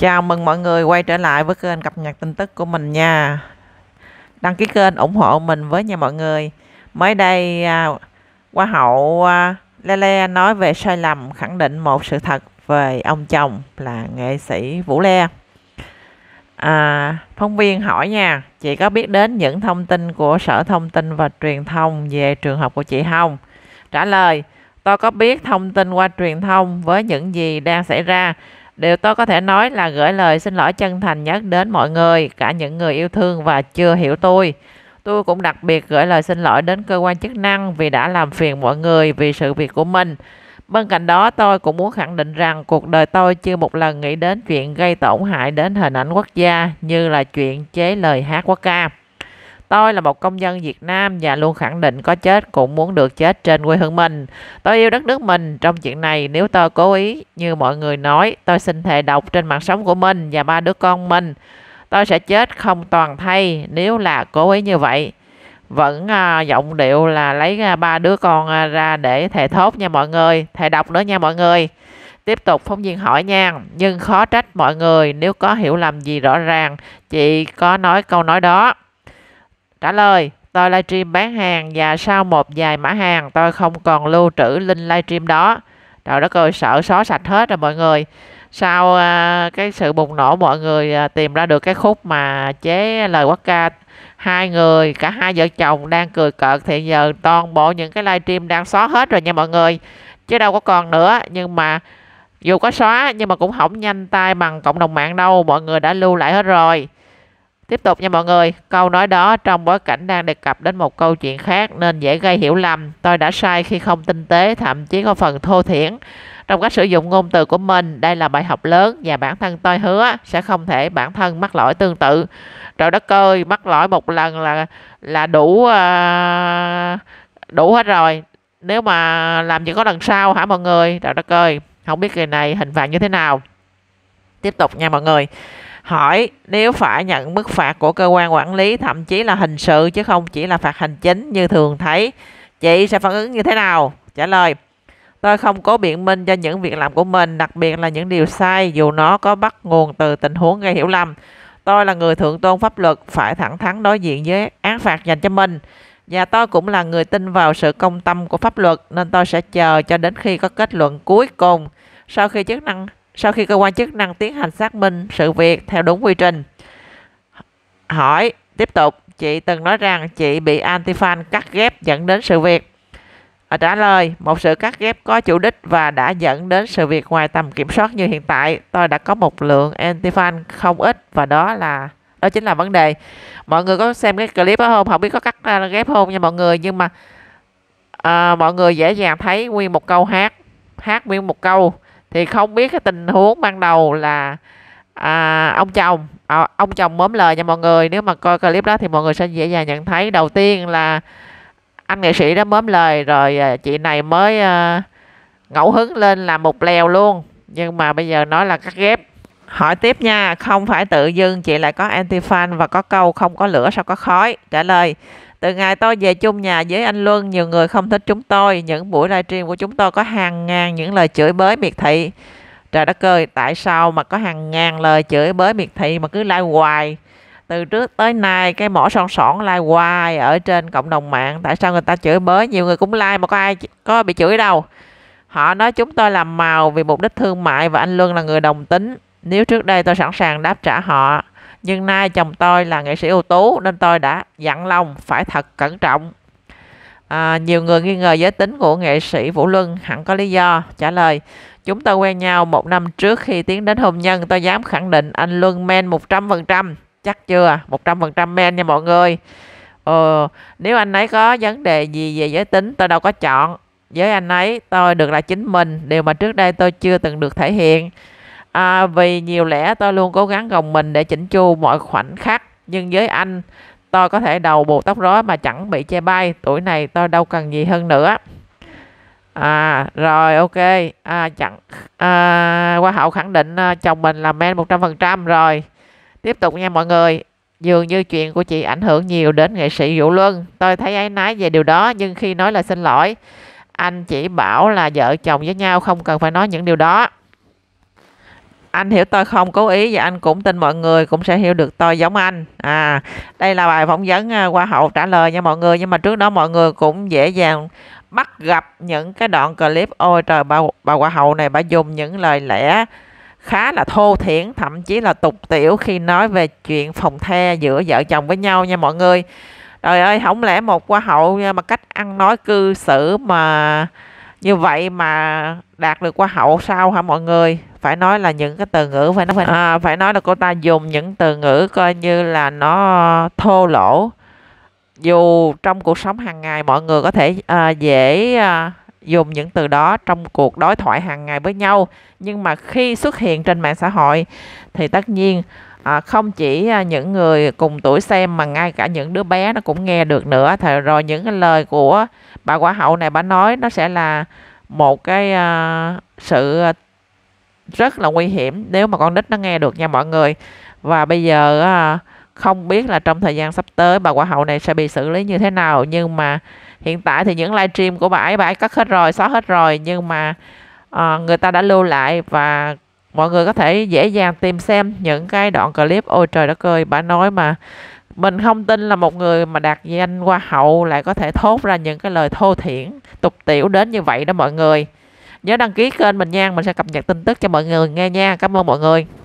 Chào mừng mọi người quay trở lại với kênh cập nhật tin tức của mình nha. Đăng ký kênh ủng hộ mình với nha mọi người. Mới đây à, Hoa hậu à, Lele nói về sai lầm khẳng định một sự thật về ông chồng là nghệ sĩ Vũ Le. À, phóng viên hỏi nha, chị có biết đến những thông tin của Sở Thông tin và Truyền thông về trường hợp của chị không? Trả lời, tôi có biết thông tin qua truyền thông với những gì đang xảy ra Điều tôi có thể nói là gửi lời xin lỗi chân thành nhất đến mọi người, cả những người yêu thương và chưa hiểu tôi. Tôi cũng đặc biệt gửi lời xin lỗi đến cơ quan chức năng vì đã làm phiền mọi người vì sự việc của mình. Bên cạnh đó, tôi cũng muốn khẳng định rằng cuộc đời tôi chưa một lần nghĩ đến chuyện gây tổn hại đến hình ảnh quốc gia như là chuyện chế lời hát quốc ca. Tôi là một công dân Việt Nam và luôn khẳng định có chết cũng muốn được chết trên quê hương mình. Tôi yêu đất nước mình. Trong chuyện này, nếu tôi cố ý như mọi người nói, tôi xin thề độc trên mạng sống của mình và ba đứa con mình. Tôi sẽ chết không toàn thay nếu là cố ý như vậy. Vẫn à, giọng điệu là lấy à, ba đứa con à, ra để thề thốt nha mọi người. Thề độc nữa nha mọi người. Tiếp tục phóng viên hỏi nha, nhưng khó trách mọi người nếu có hiểu lầm gì rõ ràng, chị có nói câu nói đó. Trả lời, tôi livestream bán hàng và sau một vài mã hàng tôi không còn lưu trữ link livestream đó. Trời đất ơi, sợ xóa sạch hết rồi mọi người. Sau à, cái sự bùng nổ mọi người à, tìm ra được cái khúc mà chế lời quốc ca hai người cả hai vợ chồng đang cười cợt thì giờ toàn bộ những cái livestream đang xóa hết rồi nha mọi người chứ đâu có còn nữa nhưng mà dù có xóa nhưng mà cũng không nhanh tay bằng cộng đồng mạng đâu mọi người đã lưu lại hết rồi Tiếp tục nha mọi người, câu nói đó trong bối cảnh đang đề cập đến một câu chuyện khác nên dễ gây hiểu lầm. Tôi đã sai khi không tinh tế, thậm chí có phần thô thiển. Trong cách sử dụng ngôn từ của mình, đây là bài học lớn và bản thân tôi hứa sẽ không thể bản thân mắc lỗi tương tự. Trời đất ơi, mắc lỗi một lần là là đủ à, đủ hết rồi. Nếu mà làm gì có lần sau hả mọi người? Trời đất ơi, không biết kỳ này hình phạt như thế nào. Tiếp tục nha mọi người. Hỏi nếu phải nhận mức phạt của cơ quan quản lý thậm chí là hình sự chứ không chỉ là phạt hành chính như thường thấy, chị sẽ phản ứng như thế nào? Trả lời, tôi không cố biện minh cho những việc làm của mình, đặc biệt là những điều sai dù nó có bắt nguồn từ tình huống gây hiểu lầm. Tôi là người thượng tôn pháp luật, phải thẳng thắn đối diện với án phạt dành cho mình. Và tôi cũng là người tin vào sự công tâm của pháp luật nên tôi sẽ chờ cho đến khi có kết luận cuối cùng sau khi chức năng sau khi cơ quan chức năng tiến hành xác minh sự việc theo đúng quy trình. Hỏi tiếp tục, chị từng nói rằng chị bị antifan cắt ghép dẫn đến sự việc. Ở trả lời, một sự cắt ghép có chủ đích và đã dẫn đến sự việc ngoài tầm kiểm soát như hiện tại. Tôi đã có một lượng antifan không ít và đó là đó chính là vấn đề. Mọi người có xem cái clip đó không? Không biết có cắt ghép không nha mọi người nhưng mà à, mọi người dễ dàng thấy nguyên một câu hát hát nguyên một câu thì không biết cái tình huống ban đầu là à, ông chồng à, ông chồng mớm lời nha mọi người nếu mà coi clip đó thì mọi người sẽ dễ dàng nhận thấy đầu tiên là anh nghệ sĩ đó mớm lời rồi à, chị này mới à, ngẫu hứng lên làm một lèo luôn nhưng mà bây giờ nói là cắt ghép hỏi tiếp nha không phải tự dưng chị lại có anti fan và có câu không có lửa sao có khói trả lời từ ngày tôi về chung nhà với anh Luân, nhiều người không thích chúng tôi. Những buổi livestream của chúng tôi có hàng ngàn những lời chửi bới miệt thị. Trời đất ơi, tại sao mà có hàng ngàn lời chửi bới miệt thị mà cứ like hoài? Từ trước tới nay cái mỏ son sỏn like hoài ở trên cộng đồng mạng. Tại sao người ta chửi bới? Nhiều người cũng like mà có ai có bị chửi đâu. Họ nói chúng tôi làm màu vì mục đích thương mại và anh Luân là người đồng tính. Nếu trước đây tôi sẵn sàng đáp trả họ nhưng nay chồng tôi là nghệ sĩ ưu tú nên tôi đã dặn lòng phải thật cẩn trọng à, nhiều người nghi ngờ giới tính của nghệ sĩ vũ luân hẳn có lý do trả lời chúng tôi quen nhau một năm trước khi tiến đến hôn nhân tôi dám khẳng định anh luân men 100% chắc chưa 100% men nha mọi người ờ, nếu anh ấy có vấn đề gì về giới tính tôi đâu có chọn với anh ấy tôi được là chính mình điều mà trước đây tôi chưa từng được thể hiện à, vì nhiều lẽ tôi luôn cố gắng gồng mình để chỉnh chu mọi khoảnh khắc nhưng với anh tôi có thể đầu bù tóc rối mà chẳng bị che bay tuổi này tôi đâu cần gì hơn nữa à rồi ok à, chẳng à, hoa hậu khẳng định à, chồng mình là men 100% rồi tiếp tục nha mọi người dường như chuyện của chị ảnh hưởng nhiều đến nghệ sĩ Vũ Luân tôi thấy ấy nái về điều đó nhưng khi nói là xin lỗi anh chỉ bảo là vợ chồng với nhau không cần phải nói những điều đó anh hiểu tôi không cố ý và anh cũng tin mọi người cũng sẽ hiểu được tôi giống anh à đây là bài phỏng vấn qua à, hậu trả lời nha mọi người nhưng mà trước đó mọi người cũng dễ dàng bắt gặp những cái đoạn clip ôi trời bà, bà hoa hậu này bà dùng những lời lẽ khá là thô thiển thậm chí là tục tiểu khi nói về chuyện phòng the giữa vợ chồng với nhau nha mọi người trời ơi không lẽ một hoa hậu à, mà cách ăn nói cư xử mà như vậy mà đạt được hoa hậu sao hả mọi người phải nói là những cái từ ngữ phải nói phải, à, phải nói là cô ta dùng những từ ngữ coi như là nó thô lỗ dù trong cuộc sống hàng ngày mọi người có thể à, dễ à, dùng những từ đó trong cuộc đối thoại hàng ngày với nhau nhưng mà khi xuất hiện trên mạng xã hội thì tất nhiên à, không chỉ à, những người cùng tuổi xem mà ngay cả những đứa bé nó cũng nghe được nữa thì rồi những cái lời của bà quả hậu này bà nói nó sẽ là một cái uh, sự rất là nguy hiểm nếu mà con nít nó nghe được nha mọi người và bây giờ à, không biết là trong thời gian sắp tới bà quả hậu này sẽ bị xử lý như thế nào nhưng mà hiện tại thì những livestream của bà ấy bà ấy cắt hết rồi xóa hết rồi nhưng mà à, người ta đã lưu lại và mọi người có thể dễ dàng tìm xem những cái đoạn clip ôi trời đất ơi bà nói mà mình không tin là một người mà đặt danh hoa hậu lại có thể thốt ra những cái lời thô thiển tục tiểu đến như vậy đó mọi người nhớ đăng ký kênh mình nha mình sẽ cập nhật tin tức cho mọi người nghe nha cảm ơn mọi người